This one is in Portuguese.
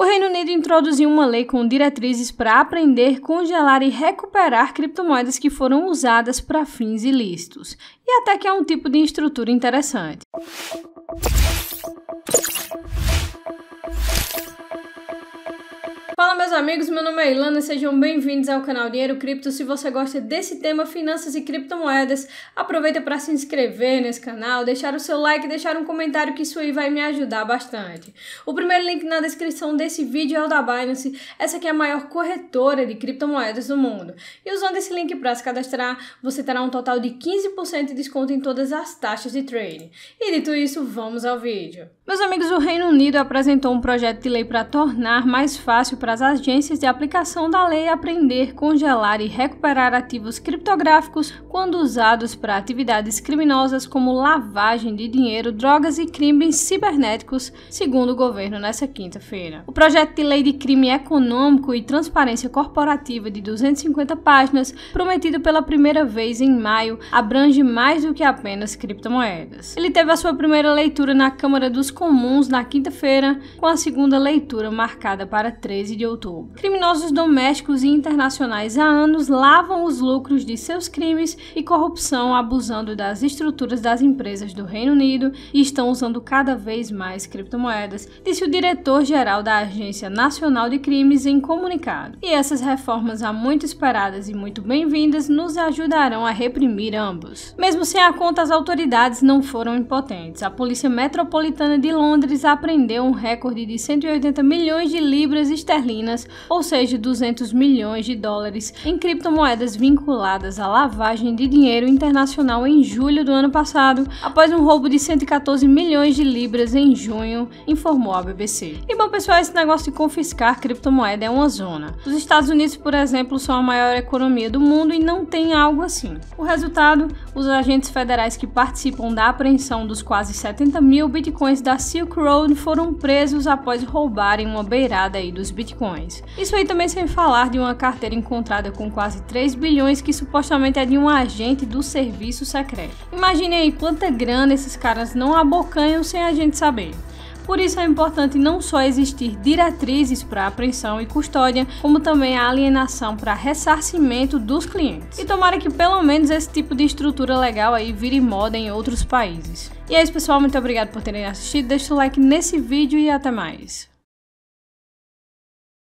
o Reino Unido introduziu uma lei com diretrizes para aprender, congelar e recuperar criptomoedas que foram usadas para fins ilícitos. E até que é um tipo de estrutura interessante. Fala meus amigos, meu nome é Ilana, sejam bem-vindos ao canal Dinheiro Cripto. Se você gosta desse tema, finanças e criptomoedas, aproveita para se inscrever nesse canal, deixar o seu like, deixar um comentário que isso aí vai me ajudar bastante. O primeiro link na descrição desse vídeo é o da Binance, essa que é a maior corretora de criptomoedas do mundo. E usando esse link para se cadastrar, você terá um total de 15% de desconto em todas as taxas de trading. E dito isso, vamos ao vídeo. Meus amigos, o Reino Unido apresentou um projeto de lei para tornar mais fácil para para as agências de aplicação da lei apreender, congelar e recuperar ativos criptográficos quando usados para atividades criminosas como lavagem de dinheiro, drogas e crimes cibernéticos, segundo o governo nesta quinta-feira. O projeto de lei de crime econômico e transparência corporativa de 250 páginas, prometido pela primeira vez em maio, abrange mais do que apenas criptomoedas. Ele teve a sua primeira leitura na Câmara dos Comuns na quinta-feira, com a segunda leitura marcada para 13 de outubro. Criminosos domésticos e internacionais há anos lavam os lucros de seus crimes e corrupção abusando das estruturas das empresas do Reino Unido e estão usando cada vez mais criptomoedas, disse o diretor-geral da Agência Nacional de Crimes em comunicado. E essas reformas há muito esperadas e muito bem-vindas nos ajudarão a reprimir ambos. Mesmo sem a conta, as autoridades não foram impotentes. A Polícia Metropolitana de Londres apreendeu um recorde de 180 milhões de libras esterlinas esterlinas, ou seja, 200 milhões de dólares, em criptomoedas vinculadas à lavagem de dinheiro internacional em julho do ano passado, após um roubo de 114 milhões de libras em junho, informou a BBC. E bom, pessoal, esse negócio de confiscar criptomoeda é uma zona. Os Estados Unidos, por exemplo, são a maior economia do mundo e não tem algo assim. O resultado, os agentes federais que participam da apreensão dos quase 70 mil bitcoins da Silk Road foram presos após roubarem uma beirada aí dos bitcoins bitcoins. Isso aí também sem falar de uma carteira encontrada com quase 3 bilhões que supostamente é de um agente do serviço secreto. Imagine aí quanta grana esses caras não abocanham sem a gente saber. Por isso é importante não só existir diretrizes para apreensão e custódia, como também a alienação para ressarcimento dos clientes. E tomara que pelo menos esse tipo de estrutura legal aí vire moda em outros países. E é isso pessoal, muito obrigado por terem assistido, deixa o like nesse vídeo e até mais.